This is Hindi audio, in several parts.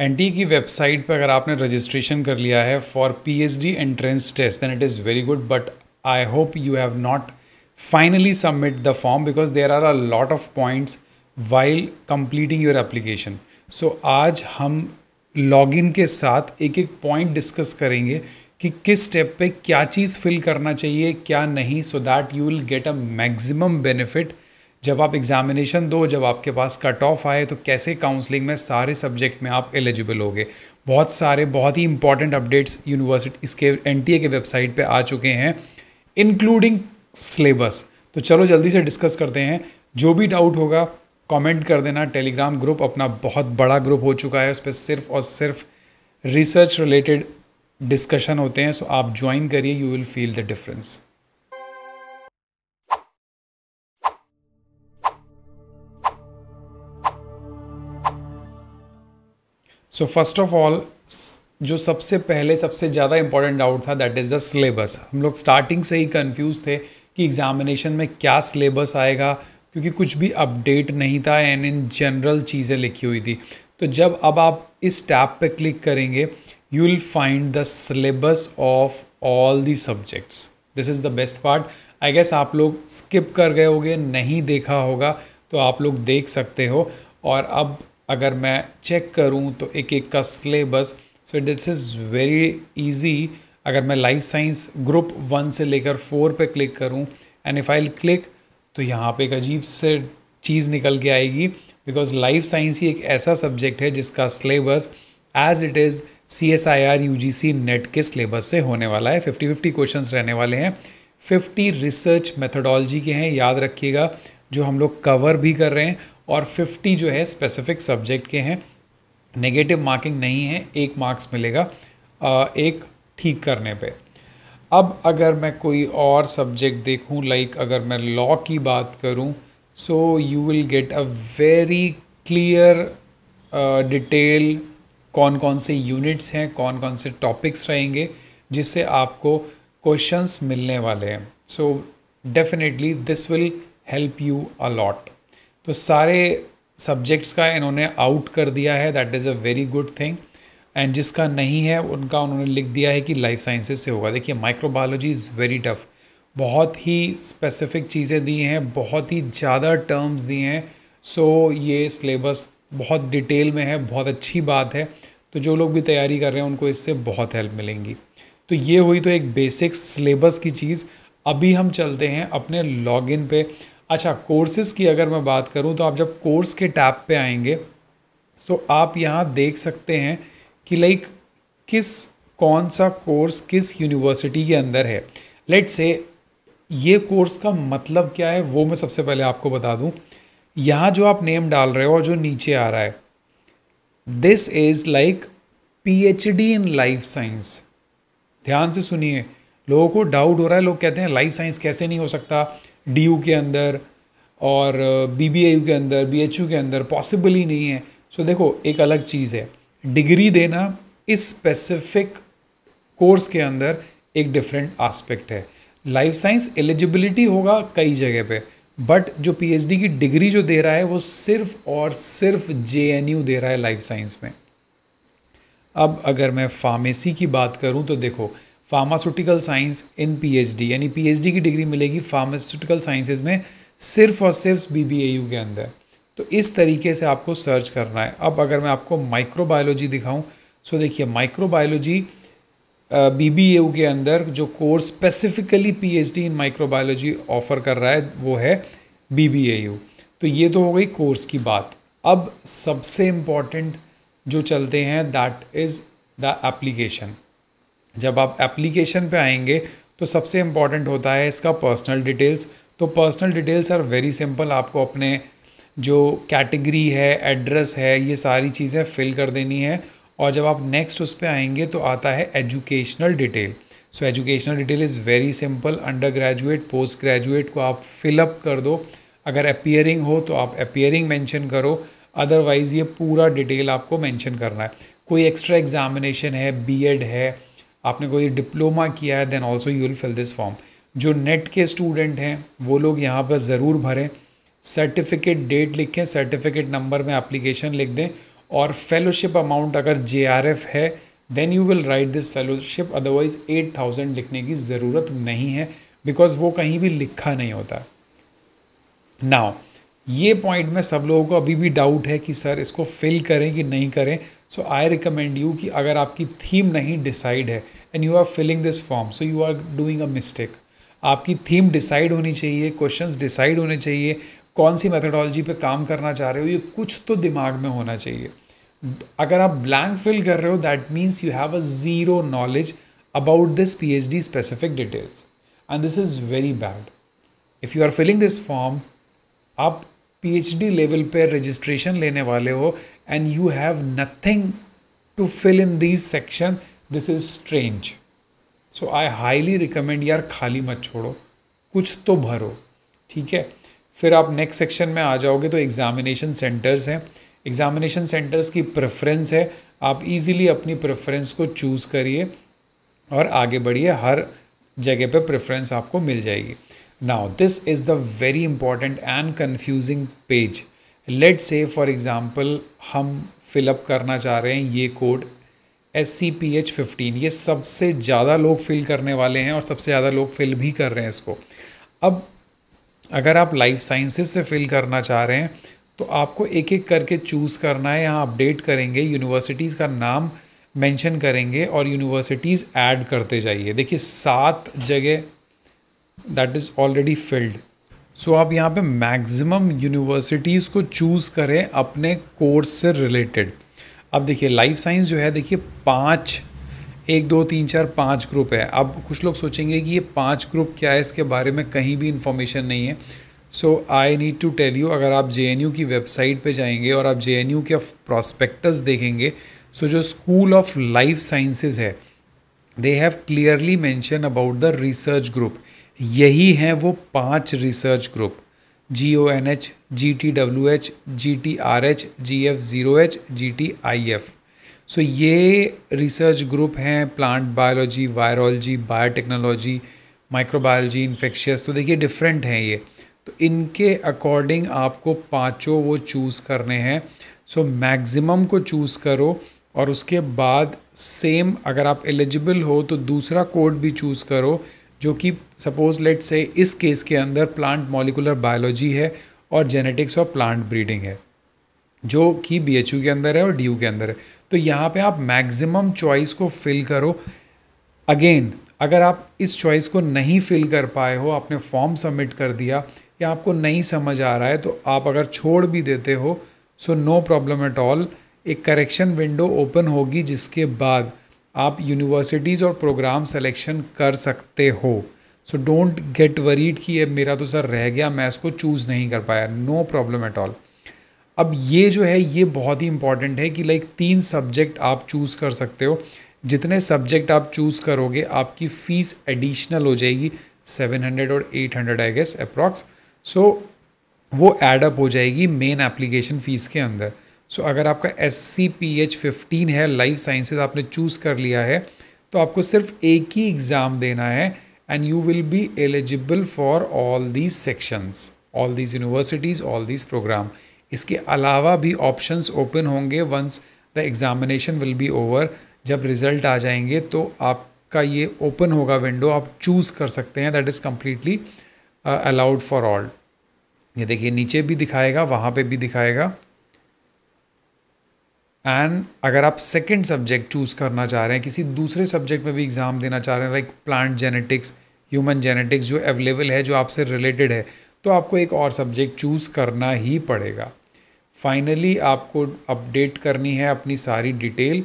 एन e की वेबसाइट पर अगर आपने रजिस्ट्रेशन कर लिया है for P H D entrance test then it is very good but I hope you have not finally submit the form because there are a lot of points while completing your application so आज हम लॉगिन के साथ एक एक पॉइंट डिस्कस करेंगे कि किस स्टेप पे क्या चीज़ फिल करना चाहिए क्या नहीं so that you will get a maximum benefit जब आप एग्ज़ामिनेशन दो जब आपके पास कट ऑफ आए तो कैसे काउंसलिंग में सारे सब्जेक्ट में आप एलिजिबल होगे बहुत सारे बहुत ही इंपॉर्टेंट अपडेट्स यूनिवर्सिटी इसके एन के वेबसाइट पर आ चुके हैं इंक्लूडिंग सिलेबस तो चलो जल्दी से डिस्कस करते हैं जो भी डाउट होगा कमेंट कर देना टेलीग्राम ग्रुप अपना बहुत बड़ा ग्रुप हो चुका है उस पर सिर्फ और सिर्फ रिसर्च रिलेटेड डिस्कशन होते हैं सो आप ज्वाइन करिए you will feel the difference so first of all जो सबसे पहले सबसे ज़्यादा इंपॉर्टेंट डाउट था दैट इज़ द सिलेबस हम लोग स्टार्टिंग से ही कन्फ्यूज थे कि एग्जामिनेशन में क्या सिलेबस आएगा क्योंकि कुछ भी अपडेट नहीं था एंड इन जनरल चीज़ें लिखी हुई थी तो जब अब आप इस टैब पे क्लिक करेंगे you will find the syllabus of all the subjects this is the best part I guess आप लोग स्किप कर गए होगे नहीं देखा होगा तो आप लोग देख सकते हो और अब अगर मैं चेक करूँ तो एक एक का syllabus so this is very easy अगर मैं लाइफ साइंस ग्रुप वन से लेकर फोर पे क्लिक करूँ एंड इफ़ आई क्लिक तो यहाँ पे एक अजीब से चीज़ निकल के आएगी बिकॉज लाइफ साइंस ही एक ऐसा सब्जेक्ट है जिसका syllabus as it is C S I R U G C NET के सिलेबस से होने वाला है फिफ्टी फिफ्टी क्वेश्चन रहने वाले हैं फिफ्टी रिसर्च मेथडोलॉजी के हैं याद रखिएगा जो हम लोग कवर भी कर रहे हैं और 50 जो है स्पेसिफिक सब्जेक्ट के हैं नेगेटिव मार्किंग नहीं है एक मार्क्स मिलेगा एक ठीक करने पे अब अगर मैं कोई और सब्जेक्ट देखूं लाइक अगर मैं लॉ की बात करूं so you will get a very clear detail कौन कौन से यूनिट्स हैं कौन कौन से टॉपिक्स रहेंगे जिससे आपको क्वेश्चंस मिलने वाले हैं so definitely this will help you a lot तो सारे सब्जेक्ट्स का इन्होंने आउट कर दिया है that is a very good thing and जिसका नहीं है उनका उन्होंने लिख दिया है कि लाइफ साइंसेज से होगा देखिए माइक्रोबायोलॉजी इज़ वेरी टफ बहुत ही स्पेसिफिक चीज़ें दी हैं बहुत ही ज़्यादा टर्म्स दिए हैं सो so, ये सिलेबस बहुत डिटेल में है बहुत अच्छी बात है तो जो लोग भी तैयारी कर रहे हैं उनको इससे बहुत हेल्प मिलेंगी तो ये हुई तो एक बेसिक सिलेबस की चीज़ अभी हम चलते हैं अपने लॉगिन पे अच्छा कोर्सेज़ की अगर मैं बात करूँ तो आप जब कोर्स के टैब पे आएंगे तो आप यहाँ देख सकते हैं कि लाइक किस कौन सा कोर्स किस यूनिवर्सिटी के अंदर है लेट से ये कोर्स का मतलब क्या है वो मैं सबसे पहले आपको बता दूँ यहाँ जो आप नेम डाल रहे हो और जो नीचे आ रहा है this is like PhD in life science ध्यान से सुनिए लोगों को डाउट हो रहा है लोग कहते हैं लाइफ साइंस कैसे नहीं हो सकता डी के अंदर और बी बी के अंदर बी के अंदर पॉसिबल ही नहीं है सो so, देखो एक अलग चीज़ है डिग्री देना इस स्पेसिफिक कोर्स के अंदर एक डिफरेंट आस्पेक्ट है लाइफ साइंस एलिजिबिलिटी होगा कई जगह पे बट जो पीएचडी की डिग्री जो दे रहा है वो सिर्फ और सिर्फ जे दे रहा है लाइफ साइंस में अब अगर मैं फार्मेसी की बात करूँ तो देखो फार्मास्यूटिकल साइंस इन पीएचडी यानी पीएचडी की डिग्री मिलेगी फार्मास्यूटिकल साइंसेज में सिर्फ और सिर्फ बी के अंदर तो इस तरीके से आपको सर्च करना है अब अगर मैं आपको माइक्रोबायोलॉजी दिखाऊं सो देखिए माइक्रोबायोलॉजी बी बी के अंदर जो course specifically P H D in microbiology offer कर रहा है वो है बी बी तो ये तो हो गई कोर्स की बात अब सबसे इम्पॉर्टेंट जो चलते हैं दैट इज़ द एप्लीकेशन जब आप एप्लीकेशन पे आएंगे तो सबसे इम्पॉर्टेंट होता है इसका पर्सनल डिटेल्स तो personal details are very simple आपको अपने जो कैटेगरी है एड्रेस है ये सारी चीज़ें फिल कर देनी है और जब आप नेक्स्ट उस पर आएंगे तो आता है educational detail so educational detail is very simple undergraduate postgraduate को आप फिलअप कर दो अगर अपियरिंग हो तो आप अपियरिंग मेंशन करो अदरवाइज़ ये पूरा डिटेल आपको मेंशन करना है कोई एक्स्ट्रा एग्जामिनेशन है बीएड है आपने कोई डिप्लोमा किया है then also you will fill this form जो नेट के स्टूडेंट हैं वो लोग यहाँ पर ज़रूर भरें सर्टिफिकेट डेट लिखें सर्टिफिकेट नंबर में एप्लीकेशन लिख दें और फेलोशिप अमाउंट अगर जे है then you will write this fellowship otherwise eight thousand लिखने की ज़रूरत नहीं है बिकॉज वो कहीं भी लिखा नहीं होता नाउ ये पॉइंट में सब लोगों को अभी भी डाउट है कि सर इसको फिल करें कि नहीं करें सो आई रिकमेंड यू कि अगर आपकी थीम नहीं डिसाइड है and you are filling this form so you are doing a mistake आपकी थीम डिसाइड होनी चाहिए क्वेश्चंस डिसाइड होने चाहिए कौन सी मेथडोलॉजी पे काम करना चाह रहे हो ये कुछ तो दिमाग में होना चाहिए अगर आप ब्लैंक फिल कर रहे हो that means you have a zero knowledge about this P H D specific details and this is very bad if you are filling this form आप पीएचडी लेवल पे रजिस्ट्रेशन लेने वाले हो and you have nothing to fill in this section this is strange so I highly recommend यार खाली मत छोड़ो कुछ तो भरो ठीक है फिर आप नेक्स्ट सेक्शन में आ जाओगे तो एग्जामिनेशन सेंटर्स हैं एग्जामिनेशन सेंटर्स की प्रेफरेंस है आप इजीली अपनी प्रेफरेंस को चूज़ करिए और आगे बढ़िए हर जगह पे प्रेफरेंस आपको मिल जाएगी Now this is the very important and confusing page. Let's say for example हम फिलअप करना चाह रहे हैं ये code S C P H fifteen ये सबसे ज़्यादा लोग फिल करने वाले हैं और सबसे ज़्यादा लोग फिल भी कर रहे हैं इसको अब अगर आप लाइफ साइंसेस से फिल करना चाह रहे हैं तो आपको एक एक करके चूज़ करना है यहाँ अपडेट करेंगे यूनिवर्सिटीज़ का नाम मेंशन करेंगे और यूनिवर्सिटीज़ ऐड करते जाइए देखिए सात जगह that is already filled so आप यहाँ पे मैक्सिमम यूनिवर्सिटीज़ को चूज़ करें अपने कोर्स से रिलेटेड अब देखिए लाइफ साइंस जो है देखिए पाँच एक दो तीन चार पाँच ग्रुप है अब कुछ लोग सोचेंगे कि ये पाँच ग्रुप क्या है इसके बारे में कहीं भी इंफॉर्मेशन नहीं है so I need to tell you अगर आप जे की वेबसाइट पे जाएंगे और आप जे के प्रॉस्पेक्टस देखेंगे सो so जो स्कूल ऑफ लाइफ साइंसेज है they have clearly mention about the research group यही हैं वो पांच research group G O N H G T W H G T R H G F zero H G T I F so ये रिसर्च ग्रुप हैं plant biology virology biotechnology microbiology infectious तो देखिए डिफरेंट हैं ये तो इनके अकॉर्डिंग आपको पांचों वो चूज़ करने हैं सो मैक्सिमम को चूज़ करो और उसके बाद सेम अगर आप एलिजिबल हो तो दूसरा कोड भी चूज़ करो जो कि सपोज लेट से इस केस के अंदर प्लांट मॉलिकुलर बायोलॉजी है और जेनेटिक्स और प्लांट ब्रीडिंग है जो कि बी के अंदर है और डी के अंदर है तो यहाँ पे आप मैक्सिमम चॉइस को फिल करो अगेन अगर आप इस चॉइस को नहीं फिल कर पाए हो आपने फॉर्म सबमिट कर दिया या आपको नहीं समझ आ रहा है तो आप अगर छोड़ भी देते हो so no problem at all एक करेक्शन विंडो ओपन होगी जिसके बाद आप यूनिवर्सिटीज़ और प्रोग्राम सेलेक्शन कर सकते हो सो डोंट गेट वरीड कि ये मेरा तो सर रह गया मैं इसको चूज़ नहीं कर पाया नो प्रॉब्लम एट ऑल अब ये जो है ये बहुत ही इंपॉर्टेंट है कि लाइक तीन सब्जेक्ट आप चूज़ कर सकते हो जितने सब्जेक्ट आप चूज़ करोगे आपकी फ़ीस एडिशनल हो जाएगी सेवन हंड्रेड और eight hundred I guess approx so वो एडअप हो जाएगी मेन एप्लीकेशन फ़ीस के अंदर सो अगर आपका S C P H fifteen है लाइफ साइंसेज आपने चूज़ कर लिया है तो आपको सिर्फ एक ही एग्ज़ाम देना है and you will be eligible for all these sections all these universities all these program इसके अलावा भी ऑप्शंस ओपन होंगे once the examination will be over जब रिज़ल्ट आ जाएंगे तो आपका ये ओपन होगा विंडो आप चूज़ कर सकते हैं that is completely allowed for all ये देखिए नीचे भी दिखाएगा वहाँ पे भी दिखाएगा एंड अगर आप सेकेंड सब्जेक्ट चूज़ करना चाह रहे हैं किसी दूसरे सब्जेक्ट में भी एग्ज़ाम देना चाह रहे हैं like plant genetics human genetics जो अवेलेबल है जो आपसे रिलेटेड है तो आपको एक और सब्जेक्ट चूज़ करना ही पड़ेगा फाइनली आपको अपडेट करनी है अपनी सारी डिटेल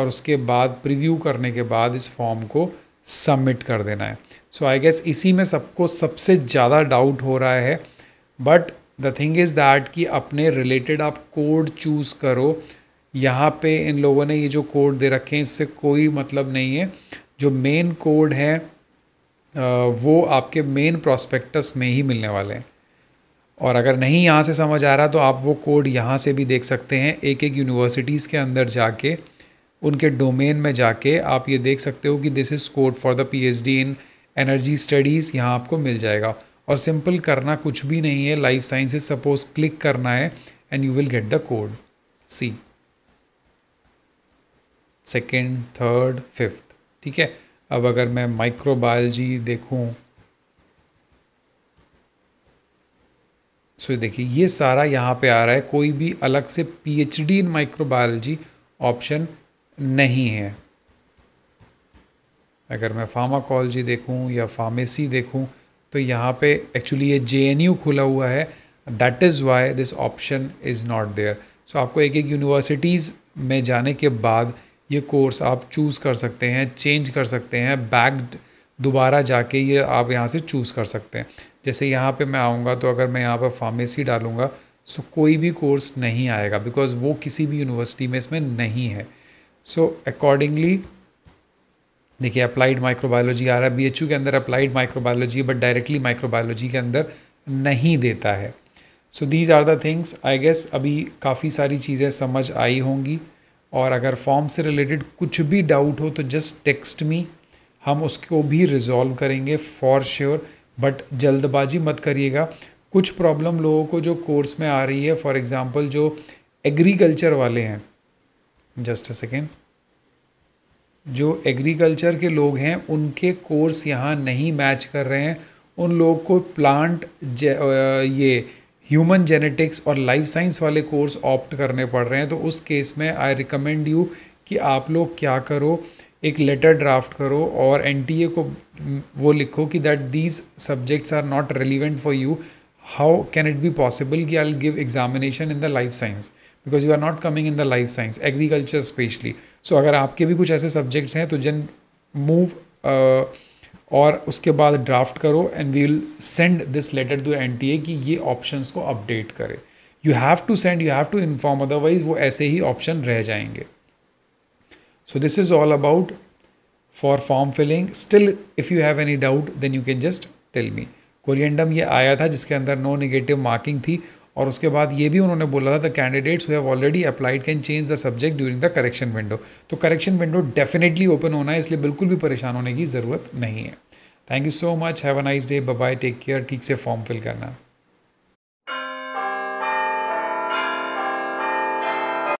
और उसके बाद प्रीव्यू करने के बाद इस फॉर्म को सबमिट कर देना है सो आई गेस इसी में सबको सबसे ज़्यादा डाउट हो रहा है but the thing is that कि अपने रिलेटेड आप कोड चूज़ करो यहाँ पे इन लोगों ने ये जो कोड दे रखे हैं इससे कोई मतलब नहीं है जो मेन कोड है वो आपके मेन प्रॉस्पेक्टस में ही मिलने वाले हैं और अगर नहीं यहाँ से समझ आ रहा तो आप वो कोड यहाँ से भी देख सकते हैं एक एक यूनिवर्सिटीज़ के अंदर जाके उनके डोमेन में जाके आप ये देख सकते हो कि this is code for the PhD in energy studies यहाँ आपको मिल जाएगा और सिंपल करना कुछ भी नहीं है लाइफ साइंसेज सपोज क्लिक करना है and you will get the code C second third fifth ठीक है अब अगर मैं माइक्रोबायोलॉजी देखूं सो देखिए ये सारा यहाँ पे आ रहा है कोई भी अलग से पीएचडी इन माइक्रोबायोलॉजी ऑप्शन नहीं है अगर मैं फार्माकोलॉजी देखूँ या फार्मेसी देखूँ तो यहाँ पे एक्चुअली ये जे खुला हुआ है that is why this option is not there so आपको एक एक यूनिवर्सिटीज़ में जाने के बाद ये कोर्स आप चूज़ कर सकते हैं चेंज कर सकते हैं बैक दोबारा जाके ये आप यहाँ से चूज़ कर सकते हैं जैसे यहाँ पे मैं आऊँगा तो अगर मैं यहाँ पर फार्मेसी डालूँगा सो कोई भी कोर्स नहीं आएगा बिकॉज वो किसी भी यूनिवर्सिटी में इसमें नहीं है सो अकॉर्डिंगली देखिए अप्लाइड माइक्रोबायोलॉजी आ रहा है बी के अंदर applied microbiology but directly microbiology के अंदर नहीं देता है so these are the things I guess अभी काफ़ी सारी चीज़ें समझ आई होंगी और अगर फॉर्म से रिलेटेड कुछ भी डाउट हो तो जस्ट टेक्स्ट मी हम उसको भी रिजॉल्व करेंगे फॉर श्योर बट जल्दबाजी मत करिएगा कुछ प्रॉब्लम लोगों को जो कोर्स में आ रही है फॉर एग्ज़ाम्पल जो एग्रीकल्चर वाले हैं जस्ट अ सेकेंड जो एग्रीकल्चर के लोग हैं उनके कोर्स यहाँ नहीं मैच कर रहे हैं उन लोग को प्लांट ये ह्यूमन जेनेटिक्स और लाइफ साइंस वाले कोर्स ऑप्ट करने पड़ रहे हैं तो उस केस में आई रिकमेंड यू कि आप लोग क्या करो एक लेटर ड्राफ्ट करो और एन को वो लिखो कि that these subjects are not relevant for you how can it be possible कि I give examination in the life science because you are not coming in the life science agriculture specially so अगर आपके भी कुछ ऐसे सब्जेक्ट्स हैं तो जन मूव और उसके बाद ड्राफ्ट करो and we will send this letter to N T A कि ये ऑप्शंस को अपडेट करे you have to send you have to inform otherwise वो ऐसे ही ऑप्शन रह जाएंगे so this is all about for form filling still if you have any doubt then you can just tell me corrigendum ये आया था जिसके अंदर नो नेगेटिव मार्किंग थी और उसके बाद ये भी उन्होंने बोला था the candidates who have already applied can change the subject during the correction window तो करेक्शन विंडो डेफिनेटली ओपन होना है इसलिए बिल्कुल भी परेशान होने की ज़रूरत नहीं है thank you so much have a nice day bye take care ठीक से फॉर्म फिल करना